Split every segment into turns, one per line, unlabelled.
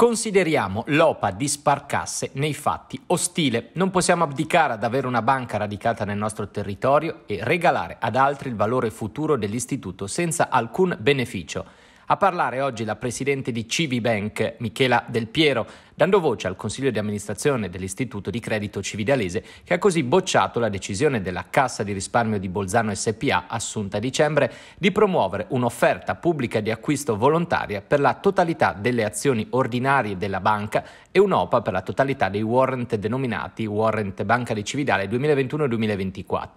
Consideriamo l'OPA di Sparcasse nei fatti ostile. Non possiamo abdicare ad avere una banca radicata nel nostro territorio e regalare ad altri il valore futuro dell'istituto senza alcun beneficio. A parlare oggi la presidente di Civibank, Michela Del Piero, dando voce al consiglio di amministrazione dell'Istituto di Credito Cividalese che ha così bocciato la decisione della Cassa di risparmio di Bolzano SPA assunta a dicembre di promuovere un'offerta pubblica di acquisto volontaria per la totalità delle azioni ordinarie della banca e un'OPA per la totalità dei warrant denominati Warrant Banca di Cividale 2021-2024.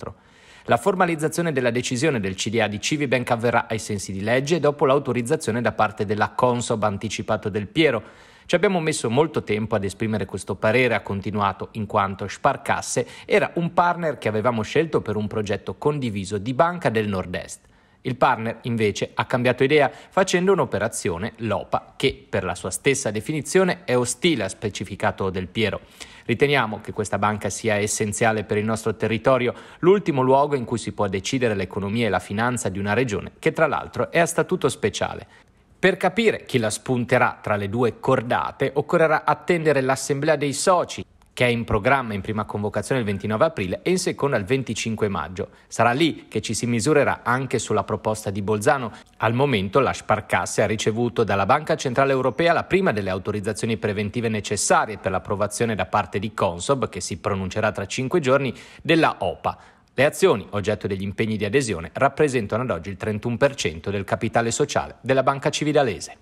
La formalizzazione della decisione del CDA di Civibank avverrà ai sensi di legge dopo l'autorizzazione da parte della Consob anticipato del Piero. Ci abbiamo messo molto tempo ad esprimere questo parere, ha continuato, in quanto Sparkasse era un partner che avevamo scelto per un progetto condiviso di Banca del Nord-Est. Il partner invece ha cambiato idea facendo un'operazione LOPA che per la sua stessa definizione è ostile, a specificato Del Piero. Riteniamo che questa banca sia essenziale per il nostro territorio, l'ultimo luogo in cui si può decidere l'economia e la finanza di una regione che tra l'altro è a statuto speciale. Per capire chi la spunterà tra le due cordate occorrerà attendere l'assemblea dei soci che è in programma in prima convocazione il 29 aprile e in seconda il 25 maggio. Sarà lì che ci si misurerà anche sulla proposta di Bolzano. Al momento la Sparcasse ha ricevuto dalla Banca Centrale Europea la prima delle autorizzazioni preventive necessarie per l'approvazione da parte di Consob, che si pronuncerà tra cinque giorni, della OPA. Le azioni, oggetto degli impegni di adesione, rappresentano ad oggi il 31% del capitale sociale della Banca Cividalese.